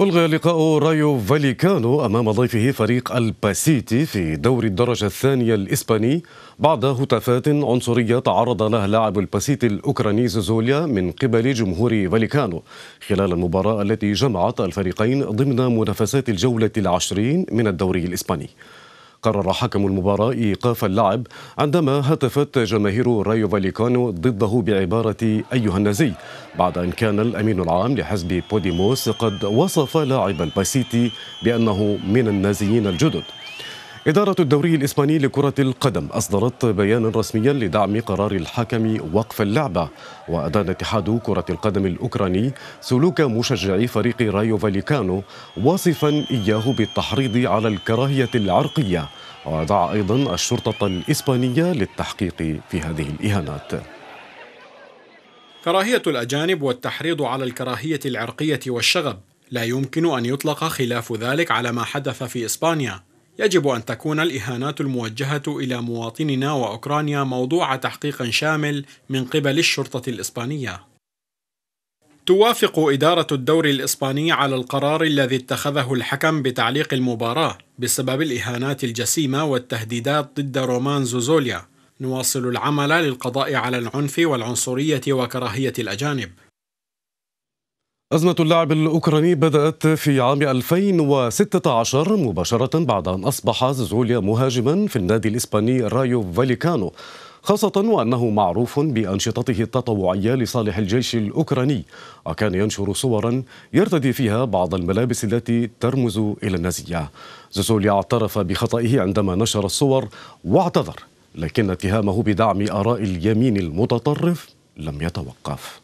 ألغي لقاء رايو فاليكانو أمام ضيفه فريق الباسيتي في دوري الدرجة الثانية الإسباني بعد هتافات عنصرية تعرض لها لاعب الباسيتي الأوكراني زوزوليا من قبل جمهور فاليكانو خلال المباراة التي جمعت الفريقين ضمن منافسات الجولة العشرين من الدوري الإسباني قرر حكم المباراة إيقاف اللعب عندما هتفت جماهير رايو فاليكانو ضده بعبارة أيها النازي بعد أن كان الأمين العام لحزب بوديموس قد وصف لاعب الباسيتي بأنه من النازيين الجدد إدارة الدوري الإسباني لكرة القدم أصدرت بيانا رسميا لدعم قرار الحكم وقف اللعبة وأدان اتحاد كرة القدم الأوكراني سلوك مشجعي فريق رايو فاليكانو واصفا إياه بالتحريض على الكراهية العرقية ودعا أيضا الشرطة الإسبانية للتحقيق في هذه الإهانات كراهية الأجانب والتحريض على الكراهية العرقية والشغب لا يمكن أن يطلق خلاف ذلك على ما حدث في إسبانيا يجب أن تكون الإهانات الموجهة إلى مواطننا وأوكرانيا موضوع تحقيق شامل من قبل الشرطة الإسبانية توافق إدارة الدوري الإسباني على القرار الذي اتخذه الحكم بتعليق المباراة بسبب الإهانات الجسيمة والتهديدات ضد رومان زوزوليا نواصل العمل للقضاء على العنف والعنصرية وكراهية الأجانب أزمة اللاعب الأوكراني بدأت في عام 2016 مباشرة بعد أن أصبح زوزوليا مهاجما في النادي الإسباني رايو فاليكانو خاصة وأنه معروف بأنشطته التطوعية لصالح الجيش الأوكراني وكان ينشر صورا يرتدي فيها بعض الملابس التي ترمز إلى النازية زوزوليا اعترف بخطئه عندما نشر الصور واعتذر لكن اتهامه بدعم آراء اليمين المتطرف لم يتوقف